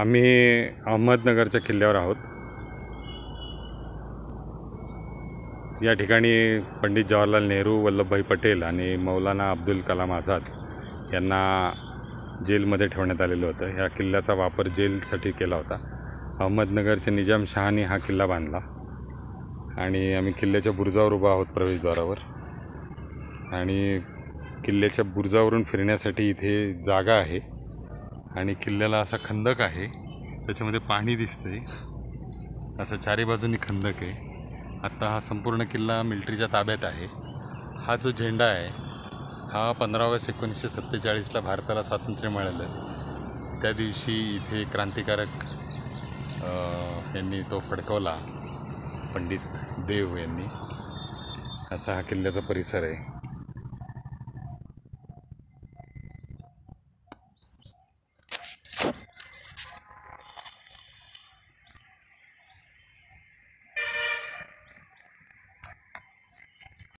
आम्ही अहमदनगरच्या किल्ल्यावर आहोत या ठिकाणी पंडित जवाहरलाल नेहरू वल्लभभाई पटेल आणि मौलाना अब्दुल कलाम आझाद यांना जेलमध्ये ठेवण्यात आलेलं होतं ह्या किल्ल्याचा वापर जेलसाठी केला होता अहमदनगरच्या निजामशहाने हा किल्ला बांधला आणि आम्ही किल्ल्याच्या बुर्जावर उभा आहोत प्रवेशद्वारावर आणि किल्ल्याच्या बुर्जावरून फिरण्यासाठी इथे जागा आहे आणि किल्ल्याला असा खंदक आहे त्याच्यामध्ये पाणी दिसते असं चारी बाजूनी खंदक आहे आत्ता हा संपूर्ण किल्ला मिल्ट्रीच्या ताब्यात आहे हा जो झेंडा आहे हा पंधरा ऑगस्ट एकोणीसशे सत्तेचाळीसला भारताला स्वातंत्र्य मिळालं त्या दिवशी इथे क्रांतिकारक यांनी तो फडकवला पंडित देव यांनी असा हा किल्ल्याचा परिसर आहे